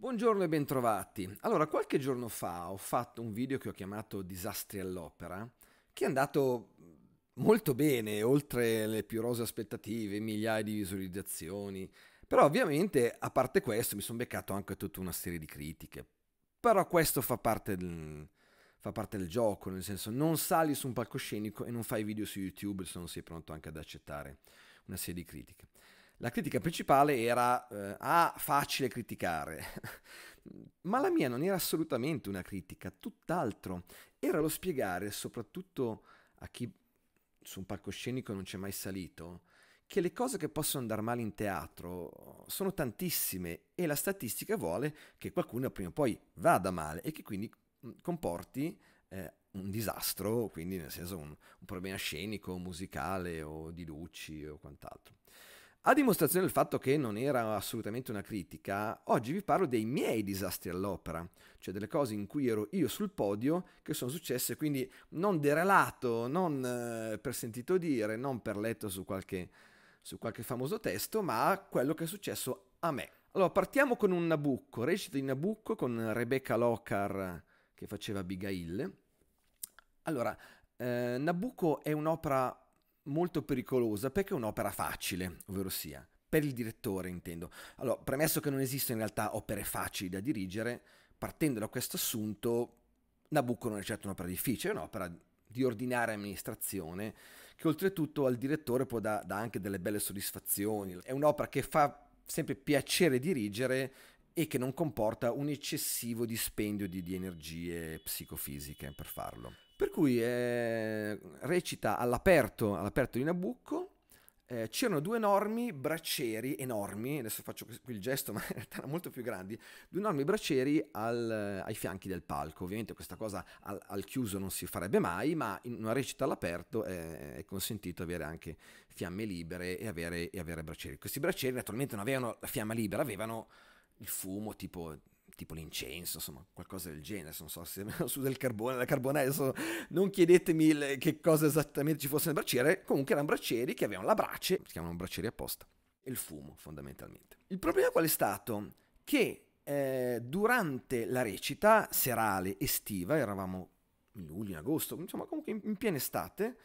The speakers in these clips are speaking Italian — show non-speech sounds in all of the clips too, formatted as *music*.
Buongiorno e bentrovati. Allora, qualche giorno fa ho fatto un video che ho chiamato Disastri all'opera, che è andato molto bene, oltre le più rose aspettative, migliaia di visualizzazioni. Però ovviamente, a parte questo, mi sono beccato anche tutta una serie di critiche. Però questo fa parte del, fa parte del gioco, nel senso non sali su un palcoscenico e non fai video su YouTube se non sei pronto anche ad accettare una serie di critiche. La critica principale era eh, ah, facile criticare. *laughs* Ma la mia non era assolutamente una critica, tutt'altro. Era lo spiegare, soprattutto a chi su un palcoscenico non c'è mai salito, che le cose che possono andare male in teatro sono tantissime e la statistica vuole che qualcuno prima o poi vada male e che quindi mm, comporti eh, un disastro, quindi nel senso un, un problema scenico, musicale o di luci o quant'altro. A dimostrazione del fatto che non era assolutamente una critica, oggi vi parlo dei miei disastri all'opera, cioè delle cose in cui ero io sul podio che sono successe, quindi non derelato, non eh, per sentito dire, non per letto su qualche, su qualche famoso testo, ma quello che è successo a me. Allora, partiamo con un Nabucco, recita di Nabucco con Rebecca Locar che faceva Abigail. Allora, eh, Nabucco è un'opera molto pericolosa perché è un'opera facile, ovvero sia, per il direttore intendo. Allora, premesso che non esistono in realtà opere facili da dirigere, partendo da questo assunto, Nabucco non è certo un'opera difficile, è un'opera di ordinaria amministrazione che oltretutto al direttore può dare da anche delle belle soddisfazioni. È un'opera che fa sempre piacere dirigere e che non comporta un eccessivo dispendio di, di energie psicofisiche per farlo. Per cui eh, recita all'aperto, all'aperto di Nabucco, eh, c'erano due enormi bracieri, enormi, adesso faccio qui il gesto, *laughs* ma in realtà erano molto più grandi, due enormi bracieri al, ai fianchi del palco. Ovviamente questa cosa al, al, chiuso non si farebbe mai, ma in una recita all'aperto è, eh, è consentito avere anche fiamme libere e avere, e avere bracieri. Questi bracieri naturalmente non avevano la fiamma libera, avevano il fumo tipo tipo l'incenso, insomma, qualcosa del genere, non so se *laughs* su del carbone, da carbonella, adesso non chiedetemi le, che cosa esattamente ci fosse nel braciere, comunque erano bracieri che avevano la brace, si chiamano bracieri apposta, e il fumo fondamentalmente. Il problema qual è stato? Che eh, durante la recita serale estiva, eravamo in luglio, in agosto, insomma comunque in, in piena estate,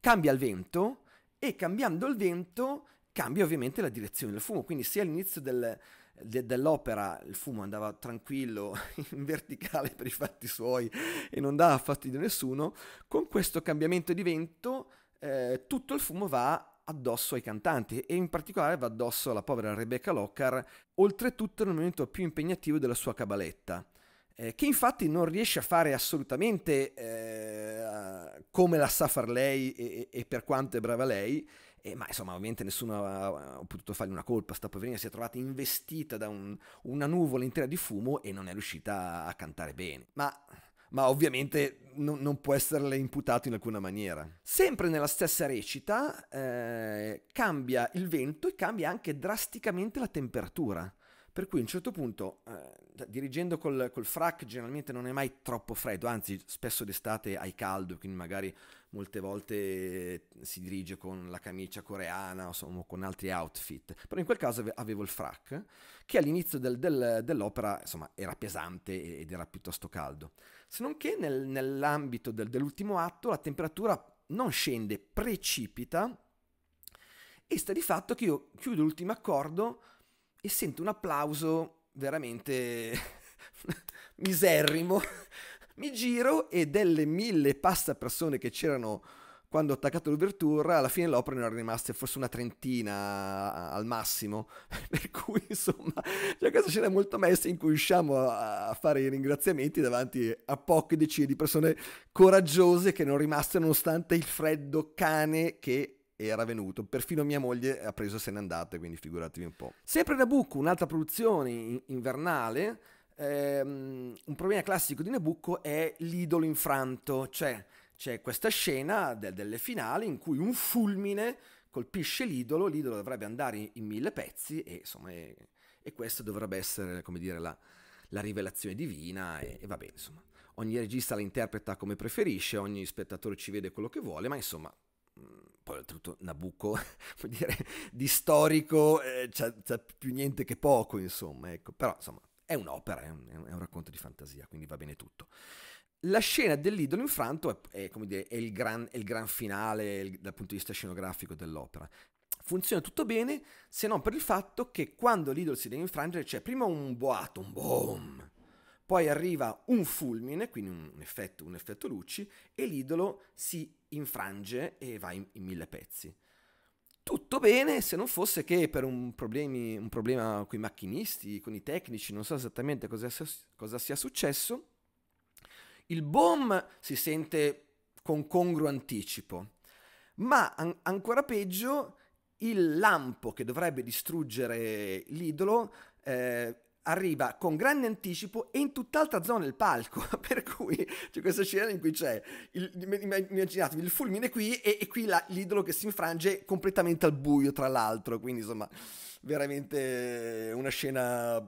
cambia il vento e cambiando il vento cambia ovviamente la direzione del fumo, quindi sia all'inizio del de- dell'opera il fumo andava tranquillo *laughs* in verticale per i fatti suoi e non dava fastidio di nessuno, con questo cambiamento di vento eh, tutto il fumo va addosso ai cantanti e in particolare va addosso alla povera Rebecca Lockhart, oltretutto nel momento più impegnativo della sua cabaletta. Eh, che infatti non riesce a fare assolutamente eh, come la sa far lei e, e, per quanto è brava lei, e, ma insomma, ovviamente nessuno ha, ha potuto fargli una colpa. Sta poverina si è trovata investita da un, una nuvola intera di fumo e non è riuscita a cantare bene. Ma ma ovviamente non, non, può esserle imputato in alcuna maniera. Sempre nella stessa recita eh, cambia il vento e cambia anche drasticamente la temperatura. Per cui a un certo punto, eh, dirigendo col, col, frac, generalmente non è mai troppo freddo, anzi spesso d'estate hai caldo, quindi magari molte volte si dirige con la camicia coreana o con altri outfit. Però in quel caso avevo il frac, che all'inizio del, del, dell'opera insomma, era pesante ed era piuttosto caldo. Se non che nel, nell'ambito del, dell'ultimo atto la temperatura non scende, precipita, e sta di fatto che io chiudo l'ultimo accordo e sento un applauso veramente *laughs* miserrimo. Mi giro e delle mille passa persone che c'erano quando ho attaccato l'Ubertura, alla fine l'opera ne erano rimaste forse una trentina al massimo. *laughs* Per cui, insomma, c'è cioè, questa scena molto messa in cui riusciamo a fare i ringraziamenti davanti a poche decine di persone coraggiose che non rimaste nonostante il freddo cane che era venuto. Perfino mia moglie ha preso se n'è andata, quindi figuratevi un po'. Sempre Nabucco, un'altra produzione invernale. Ehm, un problema classico di Nabucco è l'idolo infranto, cioè c'è questa scena del, delle finali in cui un fulmine colpisce l'idolo, l'idolo dovrebbe andare in, in mille pezzi e insomma è, e questa dovrebbe essere, come dire, la, la rivelazione divina e, e vabbè, insomma. Ogni regista la interpreta come preferisce, ogni spettatore ci vede quello che vuole, ma insomma, mh, mm, poi oltretutto Nabucco, *laughs* vuol dire, di storico eh, c'ha, c'ha, più niente che poco, insomma, ecco. però insomma è un'opera, è un, è un, racconto di fantasia, quindi va bene tutto. La scena dell'idolo infranto è, è, dire, è il, gran, il, gran, finale il, dal punto di vista scenografico dell'opera. Funziona tutto bene, se non per il fatto che quando l'idolo si deve infrangere c'è prima un boato, un boom, poi arriva un fulmine, quindi un effetto, un effetto luci, e l'idolo si infrange e va in, in mille pezzi. Tutto bene se non fosse che per un, problemi, un, problema con i macchinisti, con i tecnici, non so esattamente cosa sia, cosa sia successo, il boom si sente con congruo anticipo, ma an- ancora peggio il lampo che dovrebbe distruggere l'idolo eh, arriva con grande anticipo e in tutt'altra zona del palco, *laughs* per cui c'è questa scena in cui c'è, il, immaginatevi il fulmine qui e, e qui la, l'idolo che si infrange completamente al buio tra l'altro, quindi insomma veramente una scena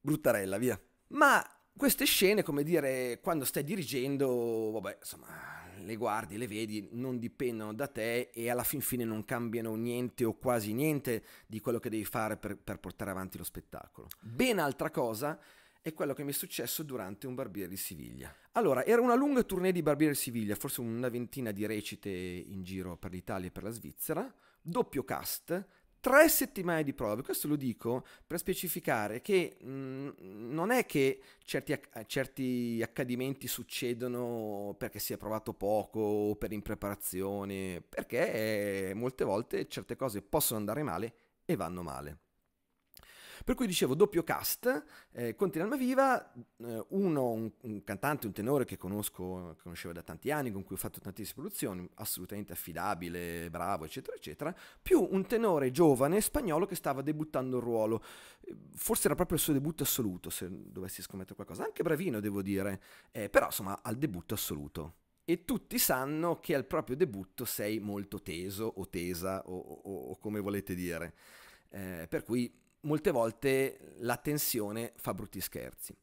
bruttarella, via. Ma queste scene, come dire, quando stai dirigendo, vabbè, insomma, le guardi, le vedi, non dipendono da te e alla fin fine non cambiano niente o quasi niente di quello che devi fare per, per portare avanti lo spettacolo. Ben altra cosa è quello che mi è successo durante un Barbiere di Siviglia. Allora, era una lunga tournée di Barbiere di Siviglia, forse una ventina di recite in giro per l'Italia e per la Svizzera, doppio cast, tre settimane di prove. Questo lo dico per specificare che mh, mm, non è che certi, certi, accadimenti succedono perché si è provato poco o per impreparazione, perché molte volte certe cose possono andare male e vanno male. Per cui dicevo doppio cast, eh, Conte in Almaviva, eh, uno, un, un, cantante, un tenore che conosco, che conoscevo da tanti anni, con cui ho fatto tantissime produzioni, assolutamente affidabile, bravo, eccetera, eccetera, più un tenore giovane spagnolo che stava debuttando il ruolo. Forse era proprio il suo debutto assoluto, se dovessi scommettere qualcosa, anche bravino devo dire, eh, però insomma al debutto assoluto e tutti sanno che al proprio debutto sei molto teso o tesa o, o, o come volete dire. Eh, per cui molte volte la tensione fa brutti scherzi.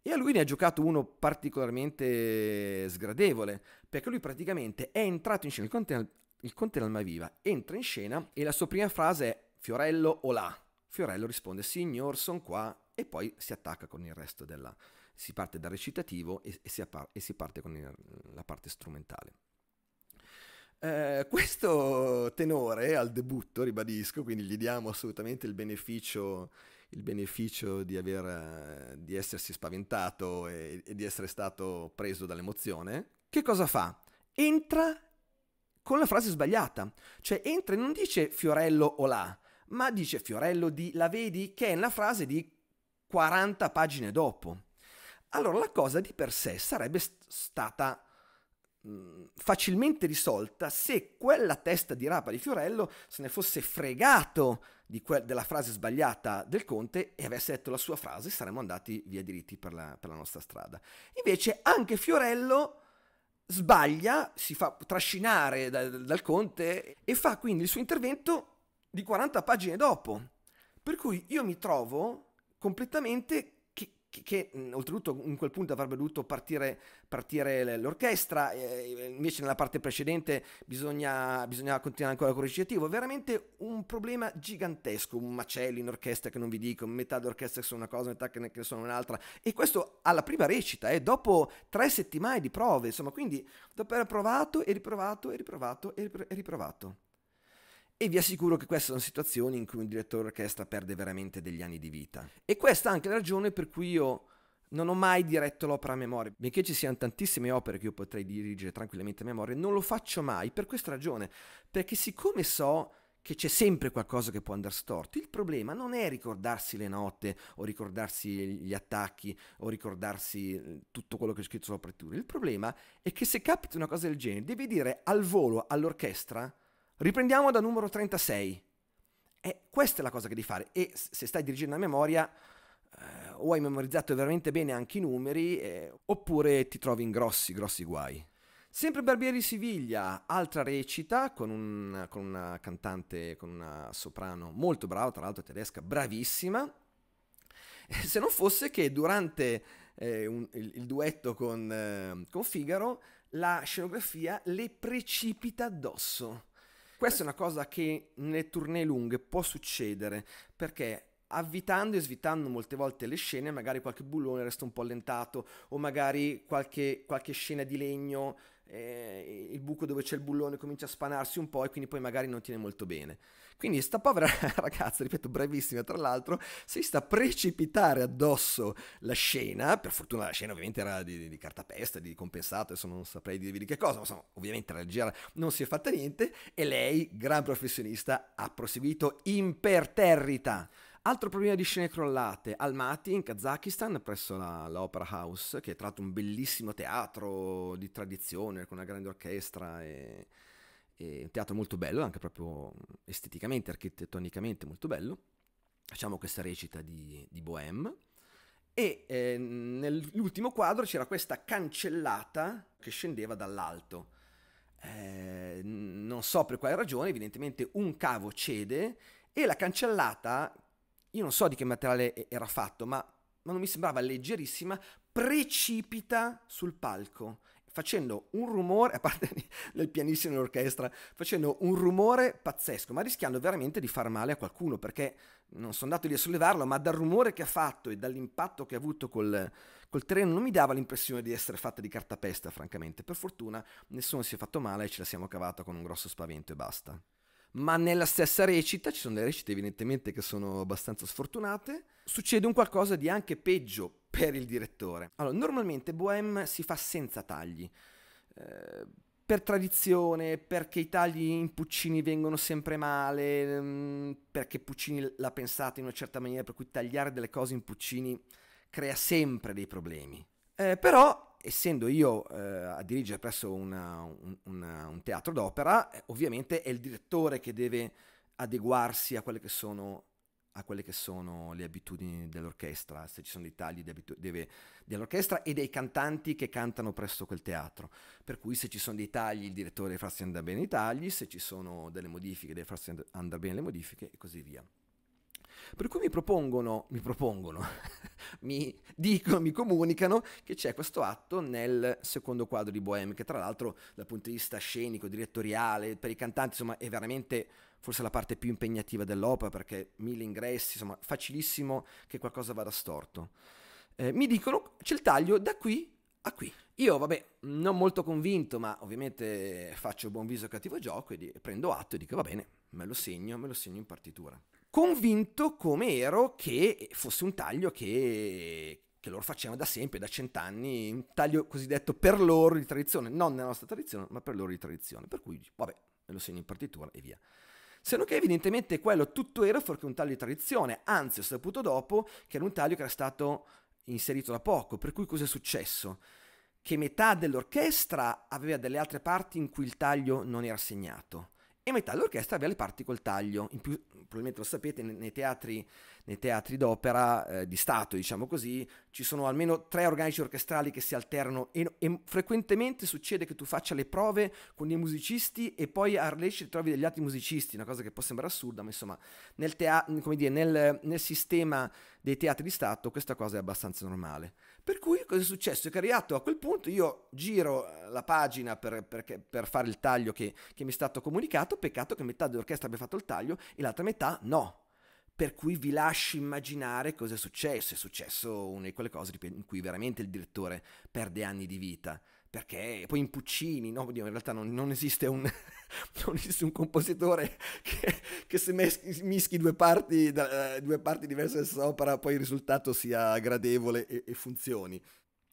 E a lui ne ha giocato uno particolarmente sgradevole, perché lui praticamente è entrato in scena, il conte, il conte d'Almaviva entra in scena e la sua prima frase è Fiorello o là? Fiorello risponde signor son qua e poi si attacca con il resto della... si parte dal recitativo e, e, si, appar- e si, parte con il, la parte strumentale. Eh, questo tenore al debutto, ribadisco, quindi gli diamo assolutamente il beneficio, il beneficio di, aver, eh, di, essersi spaventato e, e di essere stato preso dall'emozione. Che cosa fa? Entra con la frase sbagliata, cioè entra e non dice Fiorello o là, ma dice Fiorello di la vedi che è una frase di 40 pagine dopo. Allora la cosa di per sé sarebbe stata facilmente risolta se quella testa di rapa di Fiorello se ne fosse fregato que- della frase sbagliata del conte e avesse detto la sua frase saremmo andati via diritti per la, per la nostra strada. Invece anche Fiorello sbaglia, si fa trascinare da, dal conte e fa quindi il suo intervento di 40 pagine dopo. Per cui io mi trovo completamente che, che oltretutto in quel punto avrebbe dovuto partire, partire l'orchestra, eh, invece nella parte precedente bisogna, bisogna continuare ancora con il recitativo, veramente un problema gigantesco, un macello in orchestra che non vi dico, metà d'orchestra che sono una cosa, metà che ne sono un'altra, e questo alla prima recita, eh, dopo tre settimane di prove, insomma, quindi dopo aver provato e riprovato e riprovato e riprovato. E vi assicuro che queste sono situazioni in cui un direttore d'orchestra perde veramente degli anni di vita. E questa è anche la ragione per cui io non ho mai diretto l'opera a memoria, benché ci siano tantissime opere che io potrei dirigere tranquillamente a memoria, non lo faccio mai per questa ragione, perché siccome so che c'è sempre qualcosa che può andare storto, il problema non è ricordarsi le note o ricordarsi gli attacchi o ricordarsi eh, tutto quello che è scritto sulla partitura, il problema è che se capita una cosa del genere devi dire al volo all'orchestra Riprendiamo da numero 36. E questa è la cosa che devi fare. E se stai dirigendo la memoria, eh, o hai memorizzato veramente bene anche i numeri, eh, oppure ti trovi in grossi, grossi guai. Sempre Barbieri Siviglia, altra recita con, un, con una cantante, con una soprano molto brava, tra l'altro tedesca, bravissima. Eh, se non fosse che durante eh, un, il, il, duetto con, eh, con Figaro la scenografia le precipita addosso questa è una cosa che nelle tournée lunghe può succedere perché avvitando e svitando molte volte le scene, magari qualche bullone resta un po' allentato o magari qualche, qualche scena di legno, eh, il buco dove c'è il bullone comincia a spanarsi un po' e quindi poi magari non tiene molto bene. Quindi sta povera *laughs* ragazza, ripeto, bravissima tra l'altro, si sta a precipitare addosso la scena, per fortuna la scena ovviamente era di, di cartapesta, di compensato, adesso non saprei dirvi di che cosa, ma insomma, ovviamente la leggera non si è fatta niente e lei, gran professionista, ha proseguito imperterrita. Altro problema di scene crollate, Almaty in Kazakistan presso la, l'Opera House, che è tra l'altro un bellissimo teatro di tradizione con una grande orchestra e è un teatro molto bello, anche proprio esteticamente, architettonicamente molto bello. Facciamo questa recita di, di Bohème. E eh, nell'ultimo quadro c'era questa cancellata che scendeva dall'alto. Eh, non so per quale ragione, evidentemente un cavo cede e la cancellata, io non so di che materiale era fatto, ma, ma non mi sembrava leggerissima, precipita sul palco facendo un rumore, *laughs* a parte del pianissimo dell'orchestra, facendo un rumore pazzesco, ma rischiando veramente di far male a qualcuno, perché non sono andato lì a sollevarlo, ma dal rumore che ha fatto e dall'impatto che ha avuto col, col treno non mi dava l'impressione di essere fatta di cartapesta, francamente. Per fortuna nessuno si è fatto male e ce la siamo cavata con un grosso spavento e basta ma nella stessa recita, ci sono delle recite evidentemente che sono abbastanza sfortunate, succede un qualcosa di anche peggio per il direttore. Allora, normalmente Bohème si fa senza tagli. Eh, per tradizione, perché i tagli in Puccini vengono sempre male, mm, perché Puccini l'ha pensata in una certa maniera, per cui tagliare delle cose in Puccini crea sempre dei problemi. Eh, però essendo io eh, a dirigere presso una, un, una, un, teatro d'opera, eh, ovviamente è il direttore che deve adeguarsi a quelle che sono, quelle che sono le abitudini dell'orchestra, se ci sono dei tagli di abitu- deve, dell'orchestra e dei cantanti che cantano presso quel teatro. Per cui se ci sono dei tagli il direttore deve farsi andare bene i tagli, se ci sono delle modifiche deve farsi andare bene le modifiche e così via. Per cui mi propongono, mi propongono *laughs* mi *laughs* dicono, mi comunicano che c'è questo atto nel secondo quadro di Bohème, che tra l'altro dal punto di vista scenico, direttoriale, per i cantanti, insomma, è veramente forse la parte più impegnativa dell'opera, perché mille ingressi, insomma, facilissimo che qualcosa vada storto. Eh, mi dicono c'è il taglio da qui a qui. Io, vabbè, non molto convinto, ma ovviamente faccio buon viso a cattivo gioco e prendo atto e dico va bene, me lo segno, me lo segno in partitura convinto come ero che fosse un taglio che, che loro facevano da sempre, da cent'anni, un taglio cosiddetto per loro di tradizione, non nella nostra tradizione, ma per loro di tradizione. Per cui, vabbè, me lo segno in partitura e via. Se non che evidentemente quello tutto era fuorché un taglio di tradizione, anzi ho saputo dopo che era un taglio che era stato inserito da poco, per cui cosa è successo? Che metà dell'orchestra aveva delle altre parti in cui il taglio non era segnato e metà dell'orchestra aveva le parti col taglio. In più, probabilmente lo sapete, nei teatri nei teatri d'opera eh, di Stato, diciamo così, ci sono almeno tre organici orchestrali che si alternano e, e frequentemente succede che tu faccia le prove con dei musicisti e poi a Arlesci trovi degli altri musicisti, una cosa che può sembrare assurda, ma insomma nel, tea- dire, nel, nel sistema dei teatri di Stato questa cosa è abbastanza normale. Per cui cosa è successo? È che arrivato a quel punto io giro eh, la pagina per, per, per fare il taglio che, che mi è stato comunicato, peccato che metà dell'orchestra abbia fatto il taglio e l'altra metà no per cui vi lascio immaginare cosa è successo. È successo una di quelle cose in cui veramente il direttore perde anni di vita. Perché poi in Puccini, no, in realtà non, non, esiste, un, *laughs* non esiste, un, compositore che, che se mischi due parti, eh, due parti diverse dell'opera poi il risultato sia gradevole e, e funzioni.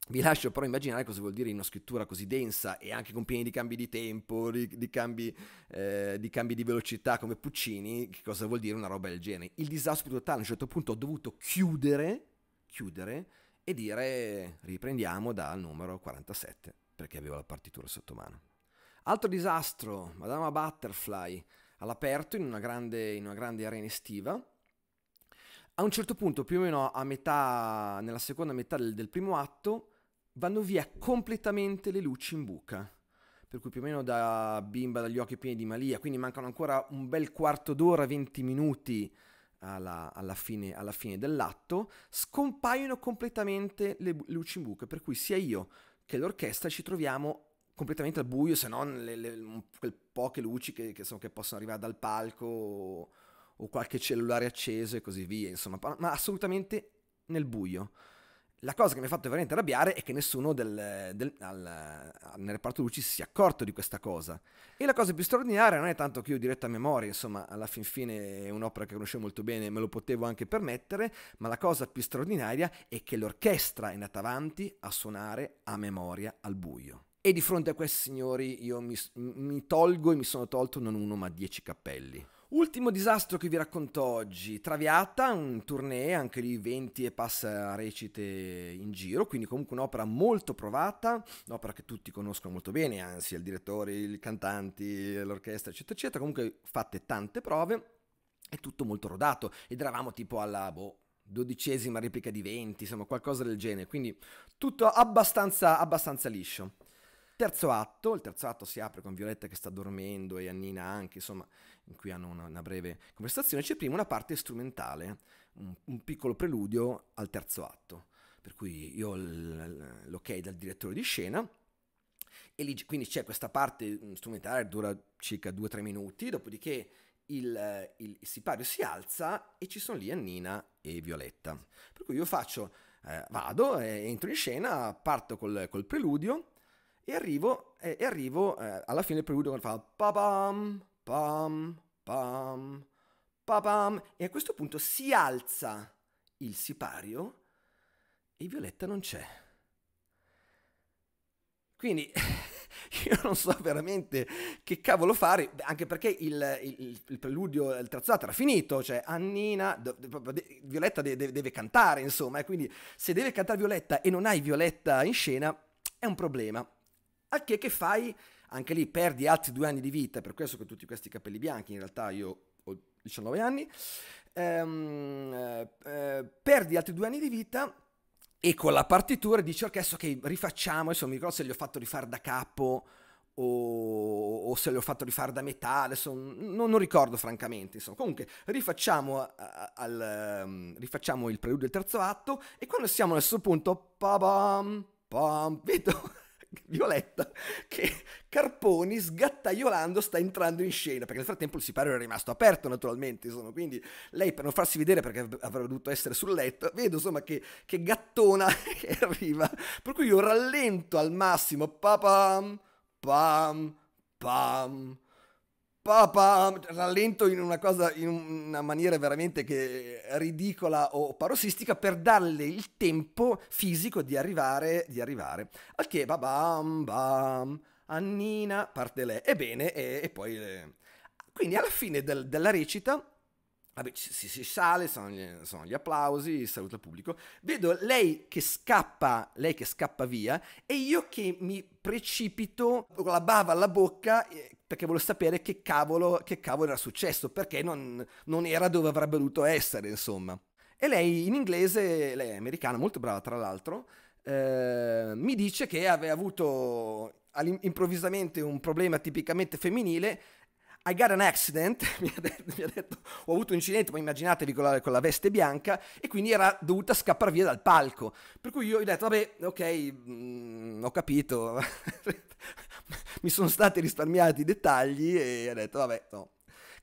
Vi lascio però immaginare cosa vuol dire in una scrittura così densa e anche con pieni di cambi di tempo, di, di, cambi, eh, di, cambi, di velocità come Puccini, che cosa vuol dire una roba del genere. Il disastro totale, a un certo punto ho dovuto chiudere, chiudere e dire riprendiamo dal numero 47, perché avevo la partitura sotto mano. Altro disastro, Madama Butterfly, all'aperto in una grande, in una grande arena estiva, a un certo punto, più o meno a metà, nella seconda metà del, del primo atto, vanno via completamente le luci in buca. Per cui più o meno da bimba dagli occhi pieni di malia, quindi mancano ancora un bel quarto d'ora, 20 minuti alla, alla, fine, alla fine, dell'atto, scompaiono completamente le luci in buca, per cui sia io che l'orchestra ci troviamo completamente al buio, se non le, le, quel poche luci che, che, sono, che, possono arrivare dal palco o, o qualche cellulare acceso e così via, insomma, ma assolutamente nel buio. La cosa che mi ha fatto veramente arrabbiare è che nessuno del, del, al, nel reparto luci si sia accorto di questa cosa. E la cosa più straordinaria non è tanto che io diretta a memoria, insomma, alla fin fine è un'opera che conoscevo molto bene, me lo potevo anche permettere, ma la cosa più straordinaria è che l'orchestra è andata avanti a suonare a memoria al buio. E di fronte a questi signori io mi, mi tolgo e mi sono tolto non uno ma dieci cappelli. Ultimo disastro che vi racconto oggi, Traviata, un tournée, anche lì 20 e passa recite in giro, quindi comunque un'opera molto provata, un'opera che tutti conoscono molto bene, anzi il direttore, i cantanti, l'orchestra, eccetera, eccetera, comunque fatte tante prove, è tutto molto rodato ed eravamo tipo alla boh, dodicesima replica di 20, insomma qualcosa del genere, quindi tutto abbastanza, abbastanza liscio. Terzo atto, il terzo atto si apre con Violetta che sta dormendo e Annina anche, insomma in cui hanno una, una breve conversazione, c'è prima una parte strumentale, un, un piccolo preludio al terzo atto, per cui io ho l'ok dal direttore di scena. E lì, quindi c'è questa parte mm, strumentale che dura circa 2-3 minuti, dopodiché il, il, sipario si alza e ci sono lì Annina e Violetta. Per cui io faccio, eh, vado, eh, entro in scena, parto col, col preludio e arrivo, eh, e arrivo eh, alla fine del preludio quando fa pa-pam, pam, pam, pam, e a questo punto si alza il sipario e Violetta non c'è. Quindi *laughs* io non so veramente che cavolo fare, anche perché il, il, il preludio, il trazzato era finito, cioè Annina, Violetta deve, deve cantare, insomma, e quindi se deve cantare Violetta e non hai Violetta in scena è un problema. A che che fai? anche lì perdi altri due anni di vita, per questo che tutti questi capelli bianchi, in realtà io ho 19 anni, ehm, eh, perdi altri due anni di vita e con la partitura dici ok, adesso che rifacciamo, adesso non mi ricordo se gli ho fatto rifare da capo o, o se gli ho fatto rifare da metà, adesso non, non ricordo francamente, insomma, comunque rifacciamo, a, al, um, rifacciamo il preludio del terzo atto e quando siamo al suo punto, pa-bam, pam, vedo... Violetta che Carponi sgattaiolando sta entrando in scena perché nel frattempo il sipario è rimasto aperto naturalmente insomma quindi lei per non farsi vedere perché avrebbe dovuto essere sul letto vedo insomma che, che gattona *laughs* che arriva per cui io rallento al massimo papam pam pam Papa, rallento in una cosa, in una maniera veramente che ridicola o parossistica per darle il tempo fisico di arrivare, di arrivare. Al che babam, bam, Annina, parte lei, ebbene, e, e poi... Le... Quindi alla fine del, della recita Vabbè, si, si sale, sono gli, sono gli, applausi, saluta il pubblico. Vedo lei che scappa, lei che scappa via e io che mi precipito con la bava alla bocca eh, perché voglio sapere che cavolo, che cavolo era successo, perché non, non era dove avrebbe dovuto essere, insomma. E lei in inglese, lei è americana, molto brava tra l'altro, eh, mi dice che aveva avuto improvvisamente un problema tipicamente femminile i got an accident, *laughs* mi ha, detto, mi ha detto, ho avuto un incidente, ma immaginatevi con la, con la, veste bianca, e quindi era dovuta scappare via dal palco. Per cui io ho detto, vabbè, ok, mh, mm, ho capito, *laughs* mi sono stati risparmiati i dettagli e ho detto, vabbè, no.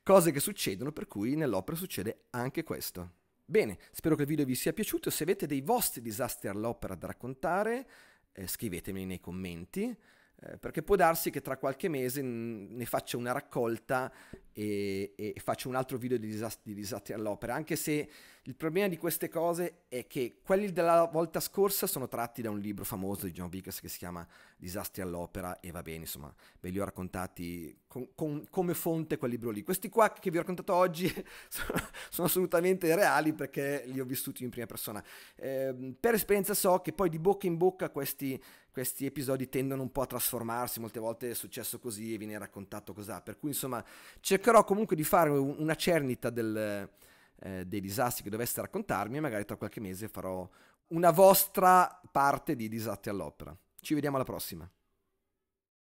Cose che succedono, per cui nell'opera succede anche questo. Bene, spero che il video vi sia piaciuto, se avete dei vostri disastri all'opera da raccontare, eh, scrivetemi nei commenti. Eh, perché può darsi che tra qualche mese mm, ne faccia una raccolta e, e faccia un altro video di disastri, di disastri all'opera, anche se il problema di queste cose è che quelli della volta scorsa sono tratti da un libro famoso di John Vickers che si chiama Disastri all'opera e va bene, insomma, ve li ho raccontati con, con, come fonte quel libro lì. Questi qua che vi ho raccontato oggi *laughs* sono, sono assolutamente reali perché li ho vissuti in prima persona. Eh, per esperienza so che poi di bocca in bocca questi, questi episodi tendono un po' a trasformarsi, molte volte è successo così e viene raccontato così, per cui insomma cercherò comunque di fare una cernita del eh, dei disastri che doveste raccontarmi e magari tra qualche mese farò una vostra parte di disatti all'opera. Ci vediamo alla prossima.